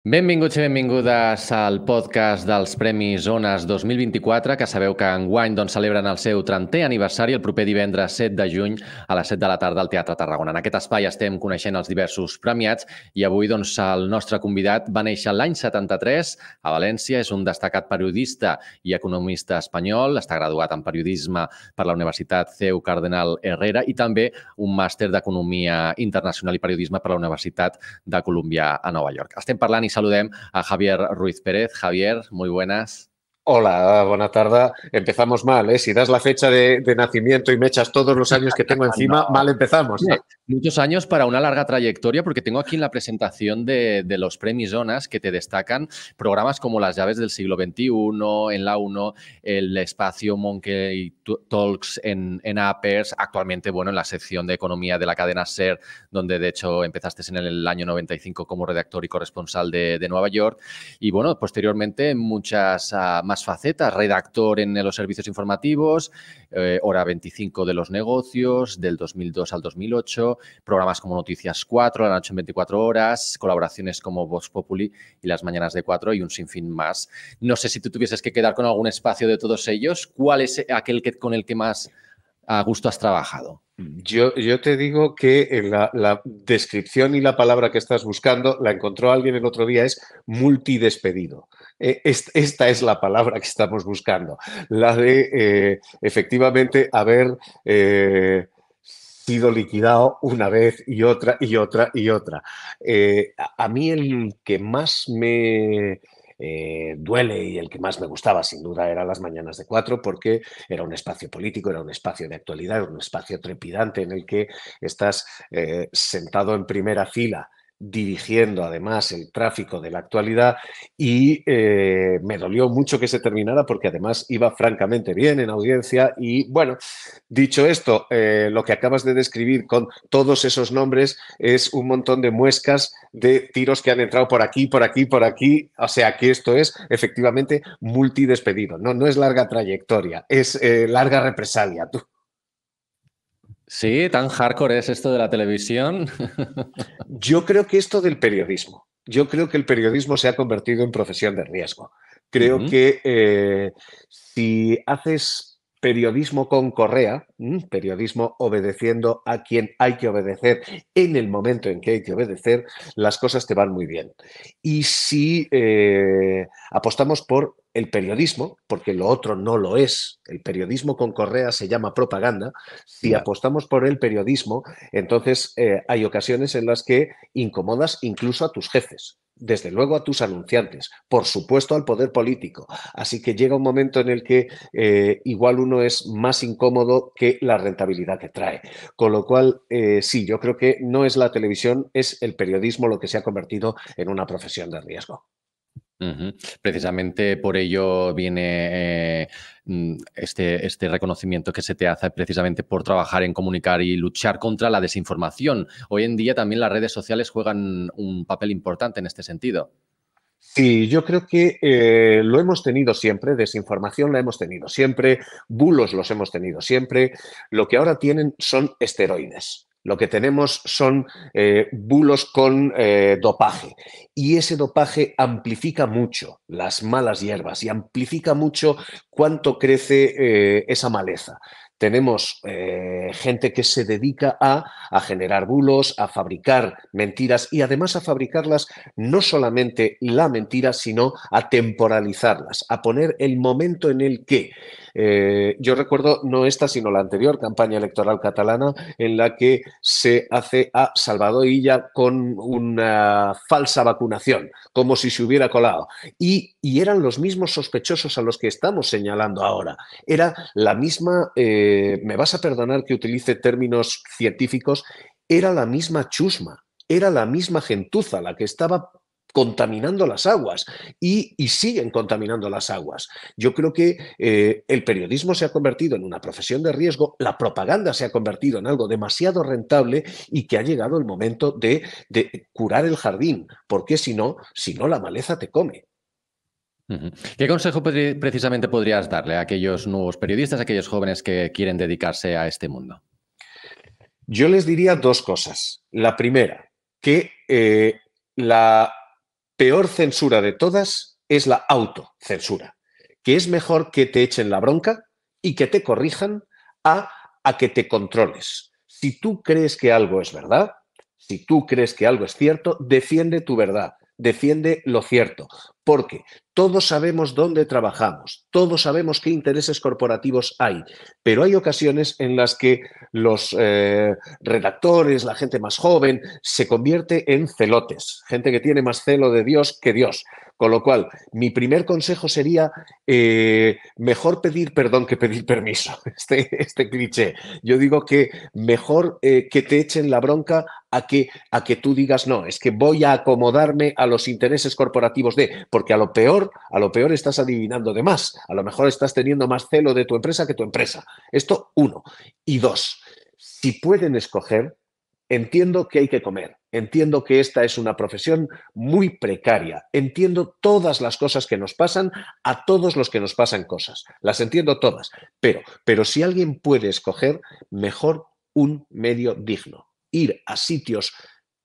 Benvinguts i benvingudes al podcast dels Premis Ones 2024, que sabeu que enguany doncs, celebren el seu 30è aniversari el proper divendres 7 de juny a les 7 de la tarda al Teatre Tarragona. En aquest espai estem coneixent els diversos premiats i avui doncs, el nostre convidat va néixer l'any 73 a València, és un destacat periodista i economista espanyol, està graduat en periodisme per la Universitat CEU Cardenal Herrera i també un màster d'Economia Internacional i Periodisme per la Universitat de Colòmbia a Nova York. Estem parlant saludem a Javier Ruiz Pérez. Javier, muy buenas. Hola, buena tarde. Empezamos mal, ¿eh? Si das la fecha de, nacimiento y me echas todos los años que tengo encima, mal empezamos. Muchos años para una larga trayectoria, porque tengo aquí en la presentación de, los premios Zonas que te destacan programas como Las llaves del siglo XXI, en la 1, el espacio Monkey Talks en, en Appers, actualmente, bueno, en la sección de economía de la cadena SER, donde de hecho empezaste en el año 95 como redactor y corresponsal de, de Nueva York. Y bueno, posteriormente en muchas... Ah, más facetas, redactor en los servicios informativos, eh, hora 25 de los negocios, del 2002 al 2008, programas como Noticias 4, La Noche en 24 Horas, colaboraciones como Vox Populi y Las Mañanas de 4 y un sinfín más. No sé si tú tuvieses que quedar con algún espacio de todos ellos, ¿cuál es aquel que, con el que más a gusto has trabajado? Yo, te digo que eh, la, la, descripción y la palabra que estás buscando la encontró alguien el otro día, es multidespedido. E, esta es la palabra que estamos buscando, la de eh, efectivamente haber eh, sido liquidado una vez y otra y otra y otra. a mí el que más me eh, duele y el que más me gustaba sin duda era Las Mañanas de Cuatro porque era un espacio político, era un espacio de actualidad, era un espacio trepidante en el que estás eh, sentado en primera fila dirigiendo además el tráfico de la actualidad y eh, me dolió mucho que se terminara porque además iba francamente bien en audiencia y bueno, dicho esto, eh, lo que acabas de describir con todos esos nombres es un montón de muescas de tiros que han entrado por aquí, por aquí, por aquí, o sea que esto es efectivamente multidespedido, no, no es larga trayectoria, es eh, larga represalia. Tú Sí, tan hardcore es esto de la televisión. Yo creo que esto del periodismo. Yo creo que el periodismo se ha convertido en profesión de riesgo. Creo que eh, si haces periodismo con correa, periodismo obedeciendo a quien hay que obedecer en el momento en que hay que obedecer, las cosas te van muy bien. Y si eh, apostamos por el periodismo, porque lo otro no lo es, el periodismo con correa se llama propaganda, si apostamos por el periodismo, entonces eh, hay ocasiones en las que incomodas incluso a tus jefes desde luego a tus anunciantes, por supuesto al poder político. Así que llega un momento en el que eh, igual uno es más incómodo que la rentabilidad que trae. Con lo cual, eh, sí, yo creo que no es la televisión, es el periodismo lo que se ha convertido en una profesión de riesgo. Precisamente por ello viene eh, mm, este, este, reconocimiento que se te hace precisamente por trabajar en comunicar y luchar contra la desinformación. Hoy en día también las redes sociales juegan un papel importante en este sentido. Sí, yo creo que eh, lo hemos tenido siempre, desinformación la hemos tenido siempre, bulos los hemos tenido siempre. Lo que ahora tienen son esteroides. Lo que tenemos son eh, bulos con eh, dopaje y ese dopaje amplifica mucho las malas hierbas y amplifica mucho cuánto crece eh, esa maleza. Tenemos gente que se dedica a, a generar bulos, a fabricar mentiras y además a fabricarlas no solamente la mentira, sino a temporalizarlas, a poner el momento en el que eh, yo recuerdo no esta, sino la anterior campaña electoral catalana en la que se hace a Salvador Illa con una falsa vacunación, como si se hubiera colado. Y, eran los mismos sospechosos a los que estamos señalando ahora. Era la misma, eh, me vas a perdonar que utilice términos científicos, era la misma chusma era la misma gentuza la que estaba contaminando las aguas y, siguen contaminando las aguas. Yo creo que eh, el periodismo se ha convertido en una profesión de riesgo, la propaganda se ha convertido en algo demasiado rentable y que ha llegado el momento de, curar el jardín, porque si no, si no la maleza te come. ¿Qué consejo precisamente podrías darle a aquellos nuevos periodistas, a aquellos jóvenes que quieren dedicarse a este mundo? Yo les diría dos cosas. La primera, que eh, la peor censura de todas es la autocensura, que es mejor que te echen la bronca y que te corrijan a, a que te controles. Si tú crees que algo es verdad, si tú crees que algo es cierto, defiende tu verdad, defiende lo cierto, porque todos sabemos dónde trabajamos, todos sabemos qué intereses corporativos hay, pero hay ocasiones en las que los eh, redactores, la gente más joven, se convierte en celotes, gente que tiene más celo de Dios que Dios. Con lo cual, mi primer consejo sería eh, mejor pedir perdón que pedir permiso, este, este, cliché. Yo digo que mejor eh, que te echen la bronca a que, a que tú digas, no, es que voy a acomodarme a los intereses corporativos de, porque a lo peor, a lo peor estás adivinando de más, a lo mejor estás teniendo más celo de tu empresa que tu empresa. Esto uno. Y dos, si pueden escoger, entiendo que hay que comer, entiendo que esta es una profesión muy precaria, entiendo todas las cosas que nos pasan a todos los que nos pasan cosas, las entiendo todas, pero, pero si alguien puede escoger, mejor un medio digno. Ir a sitios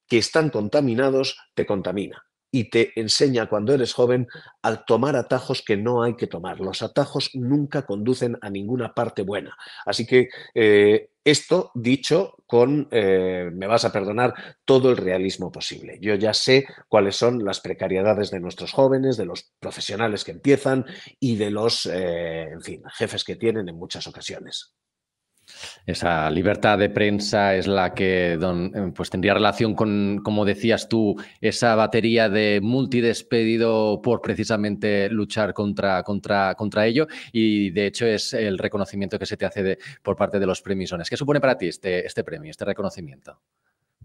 que están contaminados te contamina y te enseña cuando eres joven a tomar atajos que no hay que tomar. Los atajos nunca conducen a ninguna parte buena. Así que eh, esto dicho con, eh, me vas a perdonar, todo el realismo posible. Yo ya sé cuáles son las precariedades de nuestros jóvenes, de los profesionales que empiezan y de los, eh, en fin, jefes que tienen en muchas ocasiones. Esa libertad de prensa es la que don, eh, pues tendría relación con, como decías tú, esa batería de multidespedido por precisamente luchar contra, contra, contra ello. Y de hecho es el reconocimiento que se te hace por parte de los premisones. ¿Qué supone para ti este, este premio, este reconocimiento?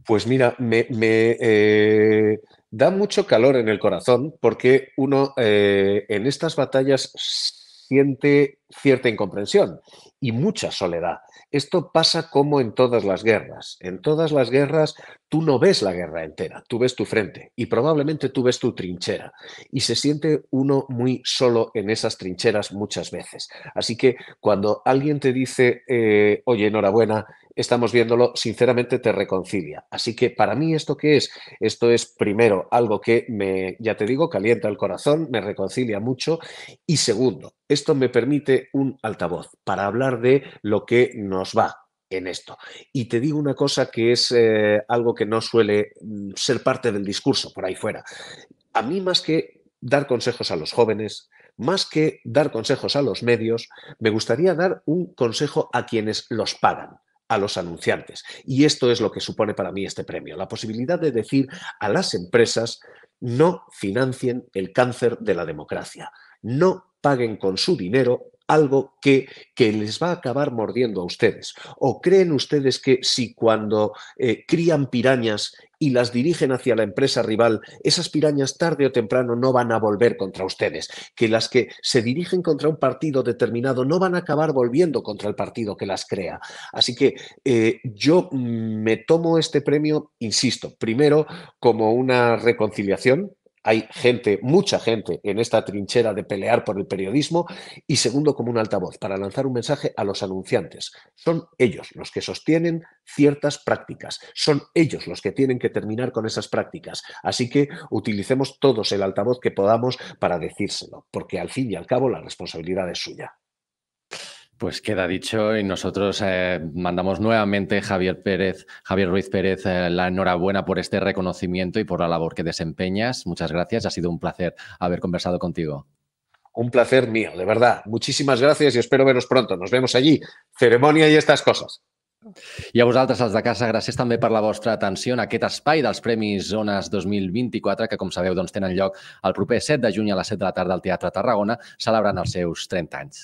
Pues mira, me, eh, da mucho calor en el corazón porque uno eh, en estas batallas siente cierta incomprensión y mucha soledad. Esto pasa como en todas las guerras. En todas las guerras tú no ves la guerra entera, tú ves tu frente y probablemente tú ves tu trinchera y se siente uno muy solo en esas trincheras muchas veces. Así que cuando alguien te dice, eh, oye, enhorabuena, estamos viéndolo, sinceramente te reconcilia. Así que para mí esto que es, esto es primero algo que me, ya te digo, calienta el corazón, me reconcilia mucho y segundo, esto me permite un altavoz para hablar de lo que nos va, en esto. Y te digo una cosa que es eh, algo que no suele mm, ser parte del discurso por ahí fuera. A mí más que dar consejos a los jóvenes, más que dar consejos a los medios, me gustaría dar un consejo a quienes los pagan a los anunciantes. Y esto es lo que supone para mí este premio, la posibilidad de decir a las empresas no financien el cáncer de la democracia, no paguen con su dinero algo que, que, les va a acabar mordiendo a ustedes? ¿O creen ustedes que si cuando eh, crían pirañas y las dirigen hacia la empresa rival, esas pirañas tarde o temprano no van a volver contra ustedes? ¿Que las que se dirigen contra un partido determinado no van a acabar volviendo contra el partido que las crea? Así que eh, yo me tomo este premio, insisto, primero como una reconciliación hay gente, mucha gente en esta trinchera de pelear por el periodismo y segundo como un altavoz para lanzar un mensaje a los anunciantes. Son ellos los que sostienen ciertas prácticas, son ellos los que tienen que terminar con esas prácticas. Así que utilicemos todos el altavoz que podamos para decírselo, porque al fin y al cabo la responsabilidad es suya. Pues queda dicho y nosotros eh, mandamos nuevamente Javier Pérez, Javier Ruiz Pérez, eh, la enhorabuena por este reconocimiento y por la labor que desempeñas. Muchas gracias, ha sido un placer haber conversado contigo. Un placer mío, de verdad. Muchísimas gracias y espero veros pronto. Nos vemos allí, ceremonia y estas cosas. Y a vosaltres, els de casa, gracias también por la vuestra atención a aquest espai Premis Zonas 2024, que, como sabeu, Don tenen lloc al proper 7 de juny a las 7 de la tarde al Teatro Tarragona, celebrant els seus 30 anys.